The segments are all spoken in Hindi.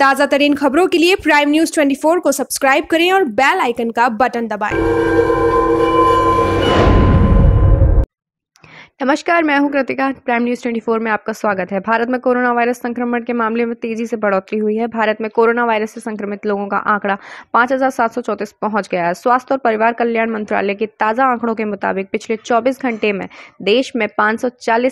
ताज़ा तरीन खबरों के लिए प्राइम न्यूज़ 24 को सब्सक्राइब करें और बेल आइकन का बटन दबाएं। नमस्कार मैं हूं कृतिका प्राइम न्यूज 24 में आपका स्वागत है भारत में कोरोना वायरस संक्रमण के मामले में तेजी से बढ़ोतरी हुई है भारत में कोरोना वायरस से संक्रमित लोगों का आंकड़ा पांच पहुंच गया है स्वास्थ्य और परिवार कल्याण मंत्रालय के ताज़ा आंकड़ों के मुताबिक पिछले 24 घंटे में देश में पांच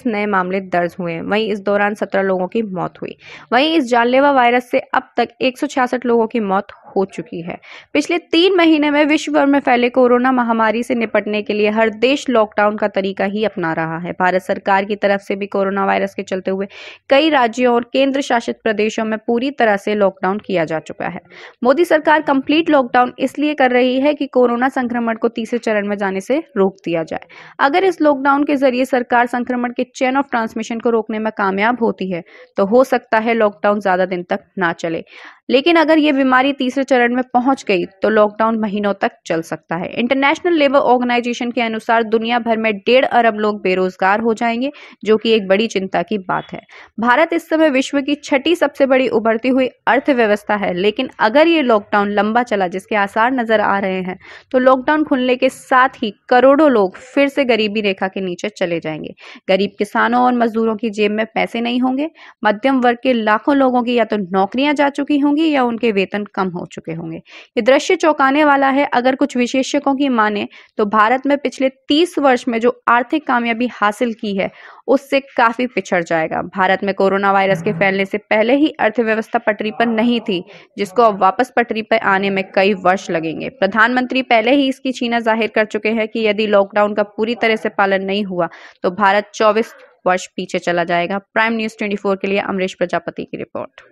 नए मामले दर्ज हुए वहीं इस दौरान सत्रह लोगों की मौत हुई वहीं इस जानलेवा वायरस से अब तक एक लोगों की मौत हो चुकी है पिछले तीन महीने में विश्व भर में फैले कोरोना महामारी से निपटने के लिए हर देश लॉकडाउन का तरीका ही अपना रहा है भारत सरकार की तरफ से भी कोरोना वायरस के चलते हुए कई राज्यों और केंद्र शासित प्रदेशों में पूरी तरह से लॉकडाउन किया जा चुका है मोदी सरकार कंप्लीट लॉकडाउन इसलिए कर रही है कि कोरोना संक्रमण को तीसरे चरण में जाने से रोक दिया जाए अगर इस लॉकडाउन के जरिए सरकार संक्रमण के चेन ऑफ ट्रांसमिशन को रोकने में कामयाब होती है तो हो सकता है लॉकडाउन ज्यादा दिन तक ना चले लेकिन अगर ये बीमारी तीसरे चरण में पहुंच गई तो लॉकडाउन महीनों तक चल सकता है इंटरनेशनल लेबर ऑर्गेनाइजेशन के अनुसार दुनिया भर में डेढ़ अरब लोग बेरोजगार हो जाएंगे जो कि एक बड़ी चिंता की बात है भारत इस समय विश्व की छठी सबसे बड़ी उभरती हुई अर्थव्यवस्था है लेकिन अगर ये लॉकडाउन लंबा चला जिसके आसार नजर आ रहे हैं तो लॉकडाउन खुलने के साथ ही करोड़ों लोग फिर से गरीबी रेखा के नीचे चले जाएंगे गरीब किसानों और मजदूरों की जेब में पैसे नहीं होंगे मध्यम वर्ग के लाखों लोगों की या तो नौकरियां जा चुकी होंगी होंगी या उनके वेतन कम हो चुके होंगे ये दृश्य चौंकाने वाला है अगर कुछ विशेषज्ञों की माने तो भारत में पिछले 30 वर्ष में जो आर्थिक कामयाबी हासिल की है उससे काफी पिछड़ जाएगा भारत में कोरोना वायरस के फैलने से पहले ही अर्थव्यवस्था पटरी पर नहीं थी जिसको अब वापस पटरी पर आने में कई वर्ष लगेंगे प्रधानमंत्री पहले ही इसकी छीना जाहिर कर चुके हैं कि यदि लॉकडाउन का पूरी तरह से पालन नहीं हुआ तो भारत 24 वर्ष पीछे चला जाएगा प्राइम न्यूज 24 के लिए अमरीश प्रजापति की रिपोर्ट